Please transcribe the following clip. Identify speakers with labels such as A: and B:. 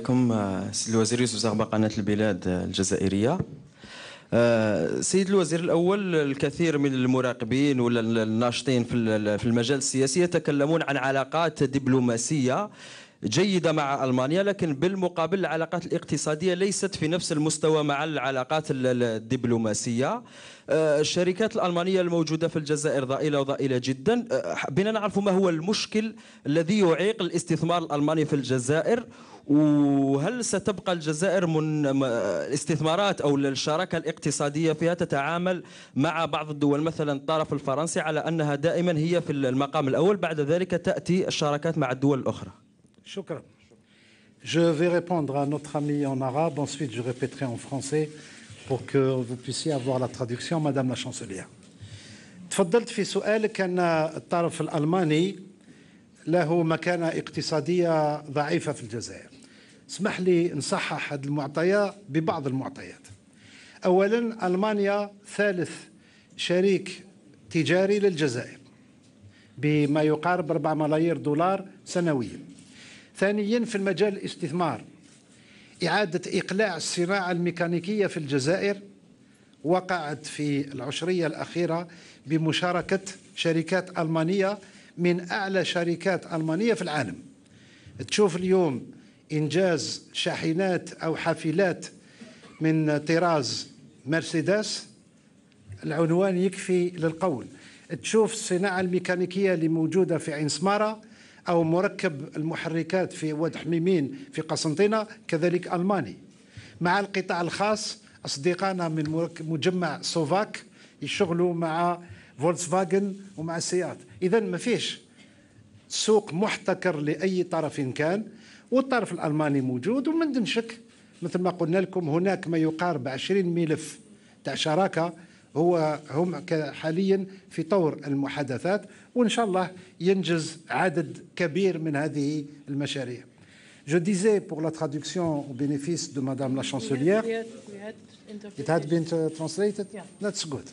A: لكم آه، الوزير يوسف زغبة قناة البلاد آه، الجزائرية آه، سيد الوزير الأول الكثير من المراقبين ولا الناشطين في المجال السياسي يتكلمون عن علاقات دبلوماسية جيدة مع ألمانيا لكن بالمقابل العلاقات الاقتصادية ليست في نفس المستوى مع العلاقات الدبلوماسية آه، الشركات الألمانية الموجودة في الجزائر ضئيلة وضئيلة جدا آه، بنا نعرف ما هو المشكل الذي يعيق الاستثمار الألماني في الجزائر وهل ستبقى الجزائر من الاستثمارات او الشراكه الاقتصاديه فيها تتعامل مع بعض الدول مثلا الطرف الفرنسي على انها دائما هي في المقام الاول بعد ذلك تاتي الشراكات مع الدول الاخرى شكرا Je vais
B: répondre à notre ami en arabe, ensuite je répéterai en français pour que vous puissiez avoir la traduction, Madame la Chancelière. تفضلت في سؤالك أن الطرف الألماني له مكانة اقتصادية ضعيفة في الجزائر اسمح لي نصحح هذه المعطيات ببعض المعطيات أولا ألمانيا ثالث شريك تجاري للجزائر بما يقارب 4 ملايير دولار سنويا ثانيا في المجال الاستثمار إعادة إقلاع الصناعة الميكانيكية في الجزائر وقعت في العشرية الأخيرة بمشاركة شركات ألمانية من أعلى شركات ألمانية في العالم تشوف اليوم إنجاز شاحنات أو حافلات من طراز مرسيدس العنوان يكفي للقول تشوف الصناعة الميكانيكية اللي موجودة في عين سمارة أو مركب المحركات في واد حميمين في قسنطينة كذلك ألماني مع القطاع الخاص أصدقائنا من مجمع سوفاك يشتغلوا مع فولكس فاجن ومع السيارات إذا ما فيش سوق محتكر لأي طرف كان والطرف الألماني موجود ومن دون شك مثل ما قلنا لكم هناك ما يقارب 20 ملف تاع شراكه هو هم حاليا في طور المحادثات وان شاء الله ينجز عدد كبير من هذه المشاريع Je disais pour la traduction au bénéfice de Madame la Chancelière, it had been translated. That's good.